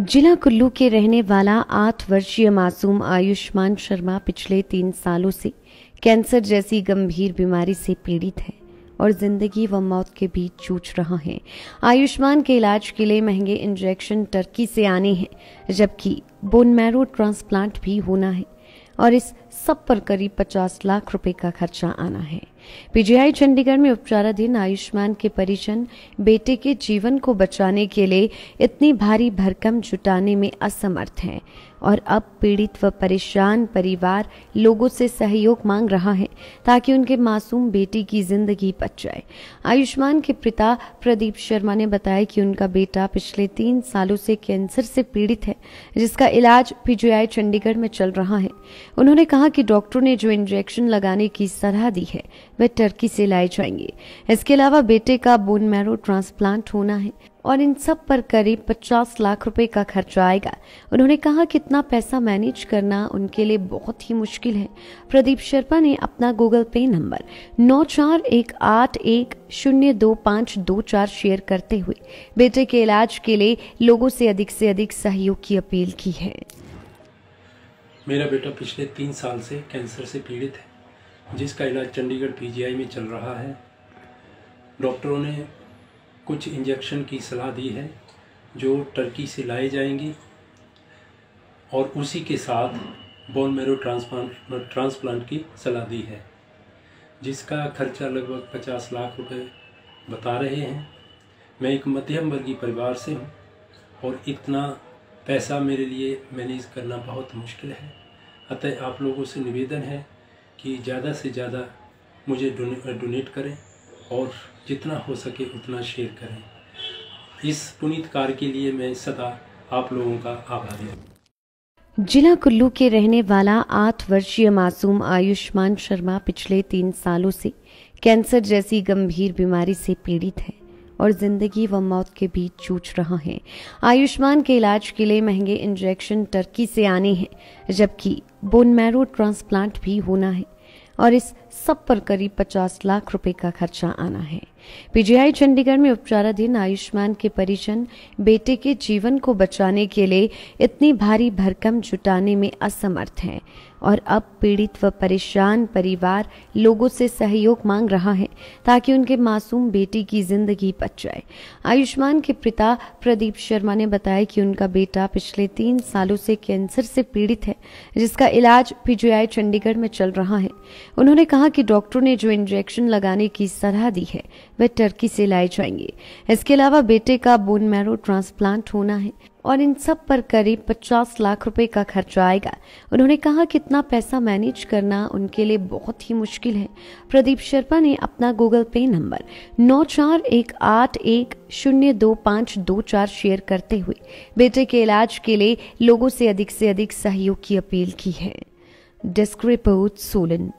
जिला कुल्लू के रहने वाला आठ वर्षीय मासूम आयुष्मान शर्मा पिछले तीन सालों से कैंसर जैसी गंभीर बीमारी से पीड़ित है और जिंदगी व मौत के बीच जूझ रहा है आयुष्मान के इलाज के लिए महंगे इंजेक्शन टर्की से आने हैं जबकि बोन मैरो ट्रांसप्लांट भी होना है और इस सब पर करीब 50 लाख रुपए का खर्चा आना है पीजीआई चंडीगढ़ में उपचाराधीन आयुष्मान के परिजन बेटे के जीवन को बचाने के लिए इतनी भारी भरकम जुटाने में असमर्थ हैं और अब पीड़ित व परेशान परिवार लोगों से सहयोग मांग रहा है ताकि उनके मासूम बेटी की जिंदगी बच जाए आयुष्मान के पिता प्रदीप शर्मा ने बताया कि उनका बेटा पिछले तीन सालों से कैंसर से पीड़ित है जिसका इलाज पीजीआई चंडीगढ़ में चल रहा है उन्होंने कहा कि डॉक्टरों ने जो इंजेक्शन लगाने की सलाह दी है वह टर्की से लाए जाएंगे इसके अलावा बेटे का बोन मैरो ट्रांसप्लांट होना है और इन सब पर करीब 50 लाख रुपए का खर्चा आएगा उन्होंने कहा कि इतना पैसा मैनेज करना उनके लिए बहुत ही मुश्किल है प्रदीप शर्मा ने अपना गूगल पे नंबर नौ चार एक आठ एक शून्य दो पाँच दो चार शेयर करते हुए बेटे के इलाज के लिए लोगों से अधिक से अधिक सहयोग की अपील की है मेरा बेटा पिछले तीन साल से कैंसर से पीड़ित है जिसका इलाज चंडीगढ़ पीजीआई में चल रहा है डॉक्टरों ने कुछ इंजेक्शन की सलाह दी है जो टर्की से लाए जाएंगे और उसी के साथ बोन मेरो ट्रांसप्लांट ट्रांसप्लांट की सलाह दी है जिसका खर्चा लगभग पचास लाख रुपए बता रहे हैं मैं एक मध्यम वर्गीय परिवार से हूँ और इतना पैसा मेरे लिए मैनेज करना बहुत मुश्किल है अतः आप लोगों से निवेदन है कि ज़्यादा से ज़्यादा मुझे डोनेट करें और जितना हो सके उतना शेयर करें इस पुनीत कार्य के लिए मैं सदा आप लोगों का आभारी हूँ जिला कुल्लू के रहने वाला आठ वर्षीय मासूम आयुष्मान शर्मा पिछले तीन सालों से कैंसर जैसी गंभीर बीमारी से पीड़ित है और जिंदगी व मौत के बीच जूझ रहा है आयुष्मान के इलाज के लिए महंगे इंजेक्शन टर्की से आने हैं जबकि बोन मैरो ट्रांसप्लांट भी होना है और इस सब पर करीब 50 लाख रुपए का खर्चा आना है पीजीआई चंडीगढ़ में उपचाराधीन आयुष्मान के परिजन बेटे के जीवन को बचाने के लिए इतनी भारी भरकम जुटाने में असमर्थ हैं और अब पीड़ित व परेशान परिवार लोगों से सहयोग मांग रहा है ताकि उनके मासूम बेटी की जिंदगी बच जाए आयुष्मान के पिता प्रदीप शर्मा ने बताया कि उनका बेटा पिछले तीन सालों से कैंसर से पीड़ित है जिसका इलाज पीजीआई चंडीगढ़ में चल रहा है उन्होंने कहा कि डॉक्टरों ने जो इंजेक्शन लगाने की सलाह दी है वे टर्की से लाए जाएंगे इसके अलावा बेटे का बोन मैरो ट्रांसप्लांट होना है और इन सब पर करीब 50 लाख रुपए का खर्चा आएगा उन्होंने कहा कि इतना पैसा मैनेज करना उनके लिए बहुत ही मुश्किल है प्रदीप शर्मा ने अपना गूगल पे नंबर नौ चार एक आठ एक शून्य दो पाँच दो चार शेयर करते हुए बेटे के इलाज के लिए लोगों से अधिक से अधिक सहयोग की अपील की है डेस्क रिपोर्ट सोलन